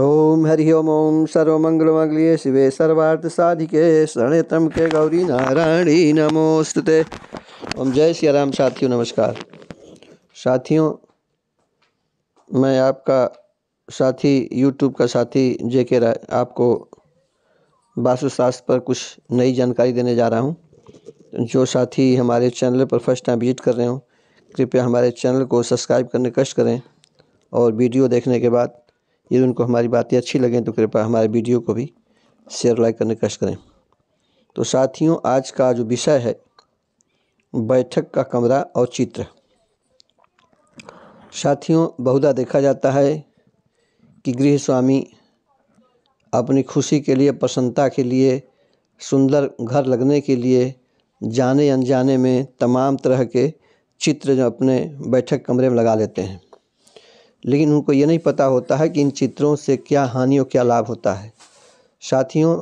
ओम हरि ओम ओम सर्वमंगलमंगल्ये शिवे सर्वार्थ साधिके तम के गौरी नारायणी नमोस्तुते ओम जय सिया राम साथियों नमस्कार साथियों मैं आपका साथी यूट्यूब का साथी जे के राय आपको वास्तुशास्त्र पर कुछ नई जानकारी देने जा रहा हूँ जो साथी हमारे चैनल पर फर्स्ट टाइम विजिट कर रहे हो कृपया हमारे चैनल को सब्सक्राइब करने कष्ट करें और वीडियो देखने के बाद यदि उनको हमारी बातें अच्छी लगें तो कृपया हमारे वीडियो को भी शेयर लाइक करने कष्ट करें तो साथियों आज का जो विषय है बैठक का कमरा और चित्र साथियों बहुधा देखा जाता है कि गृह स्वामी अपनी खुशी के लिए प्रसन्नता के लिए सुंदर घर लगने के लिए जाने अनजाने में तमाम तरह के चित्र जो अपने बैठक कमरे में लगा लेते हैं लेकिन उनको ये नहीं पता होता है कि इन चित्रों से क्या हानि और क्या लाभ होता है साथियों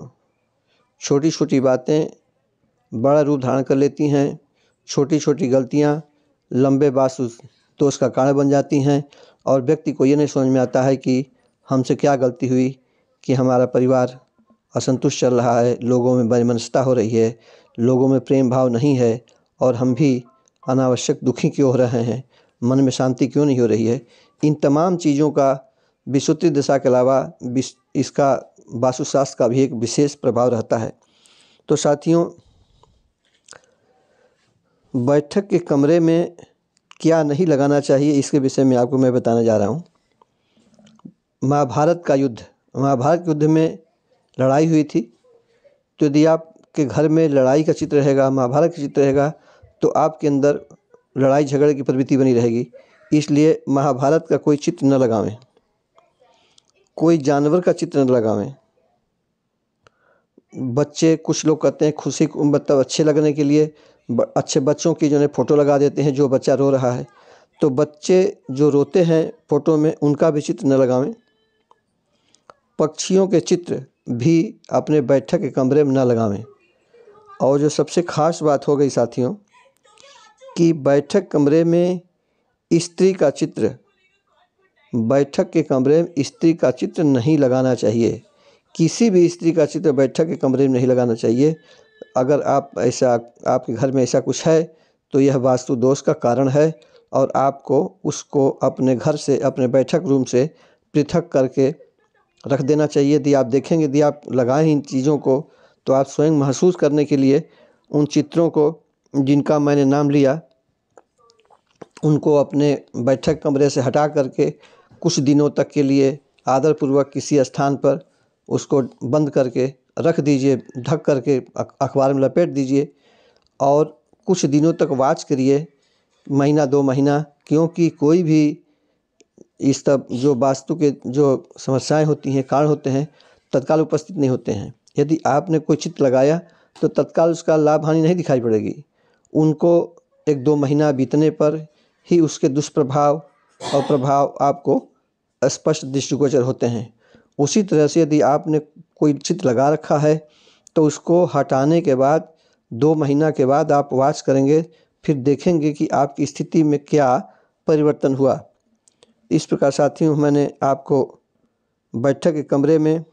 छोटी छोटी बातें बड़ा रूप धारण कर लेती हैं छोटी छोटी गलतियाँ लंबे बासु दोष तो का कारण बन जाती हैं और व्यक्ति को ये नहीं समझ में आता है कि हमसे क्या गलती हुई कि हमारा परिवार असंतुष्ट चल रहा है लोगों में बेमनस्ता हो रही है लोगों में प्रेम भाव नहीं है और हम भी अनावश्यक दुखी क्यों हो रहे हैं मन में शांति क्यों नहीं हो रही है इन तमाम चीज़ों का विसुप्ति दशा के अलावा इसका वास्तुशास्त्र का भी एक विशेष प्रभाव रहता है तो साथियों बैठक के कमरे में क्या नहीं लगाना चाहिए इसके विषय में आपको मैं बताने जा रहा हूँ महाभारत का युद्ध महाभारत युद्ध में लड़ाई हुई थी तो यदि आपके घर में लड़ाई का चित्र रहेगा महाभारत का चित्र रहेगा तो आपके अंदर लड़ाई झगड़े की प्रवृत्ति बनी रहेगी इसलिए महाभारत का कोई चित्र न लगावें कोई जानवर का चित्र न लगावें बच्चे कुछ लोग कहते हैं खुशी मतलब अच्छे लगने के लिए अच्छे बच्चों की जो है फ़ोटो लगा देते हैं जो बच्चा रो रहा है तो बच्चे जो रोते हैं फ़ोटो में उनका भी चित्र न लगावें पक्षियों के चित्र भी अपने बैठक के कमरे में ना लगावें और जो सबसे ख़ास बात हो गई साथियों कि बैठक कमरे में स्त्री का चित्र बैठक के कमरे में स्त्री का चित्र नहीं लगाना चाहिए किसी भी स्त्री का चित्र बैठक के कमरे में नहीं लगाना चाहिए अगर आप ऐसा आपके घर में ऐसा कुछ है तो यह वास्तु दोष का कारण है और आपको उसको अपने घर से अपने बैठक रूम से पृथक करके रख देना चाहिए यदि आप देखेंगे यदि आप लगाएं इन चीज़ों को तो आप स्वयं महसूस करने के लिए उन चित्रों को जिनका मैंने नाम लिया उनको अपने बैठक कमरे से हटा करके कुछ दिनों तक के लिए आदरपूर्वक किसी स्थान पर उसको बंद करके रख दीजिए ढक करके अखबार में लपेट दीजिए और कुछ दिनों तक वाच करिए महीना दो महीना क्योंकि कोई भी इस तब जो वास्तु के जो समस्याएं होती हैं कारण होते हैं तत्काल उपस्थित नहीं होते हैं यदि आपने कोई चित्र लगाया तो तत्काल उसका लाभ हानि नहीं दिखाई पड़ेगी उनको एक दो महीना बीतने पर ही उसके दुष्प्रभाव और प्रभाव आपको स्पष्ट दृष्टिगोचर होते हैं उसी तरह से यदि आपने कोई चित्र लगा रखा है तो उसको हटाने के बाद दो महीना के बाद आप वाच करेंगे फिर देखेंगे कि आपकी स्थिति में क्या परिवर्तन हुआ इस प्रकार साथियों मैंने आपको बैठक के कमरे में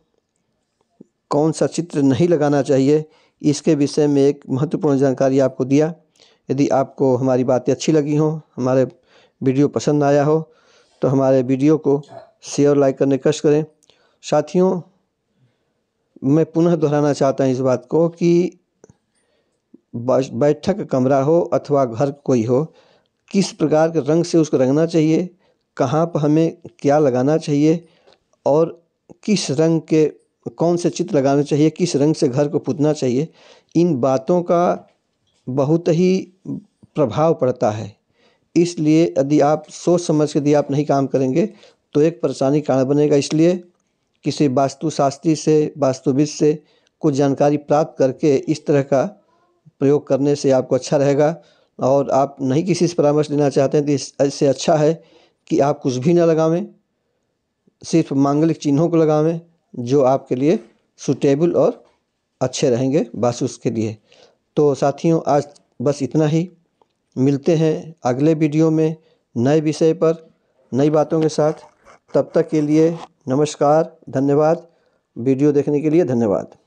कौन सा चित्र नहीं लगाना चाहिए इसके विषय में एक महत्वपूर्ण जानकारी आपको दिया यदि आपको हमारी बातें अच्छी लगी हों हमारे वीडियो पसंद आया हो तो हमारे वीडियो को शेयर और लाइक करने कष्ट करें साथियों मैं पुनः दोहराना चाहता हूँ इस बात को कि बैठक कमरा हो अथवा घर कोई हो किस प्रकार के रंग से उसको रंगना चाहिए कहाँ पर हमें क्या लगाना चाहिए और किस रंग के कौन से चित्र लगाने चाहिए किस रंग से घर को पूतना चाहिए इन बातों का बहुत ही प्रभाव पड़ता है इसलिए यदि आप सोच समझ के यदि आप नहीं काम करेंगे तो एक परेशानी कारण बनेगा इसलिए किसी वास्तुशास्त्री से वास्तुविद से कुछ जानकारी प्राप्त करके इस तरह का प्रयोग करने से आपको अच्छा रहेगा और आप नहीं किसी से परामर्श लेना चाहते हैं तो इससे अच्छा है कि आप कुछ भी ना लगावें सिर्फ मांगलिक चिन्हों को लगावें जो आपके लिए सुटेबल और अच्छे रहेंगे बासुस के लिए तो साथियों आज बस इतना ही मिलते हैं अगले वीडियो में नए विषय पर नई बातों के साथ तब तक के लिए नमस्कार धन्यवाद वीडियो देखने के लिए धन्यवाद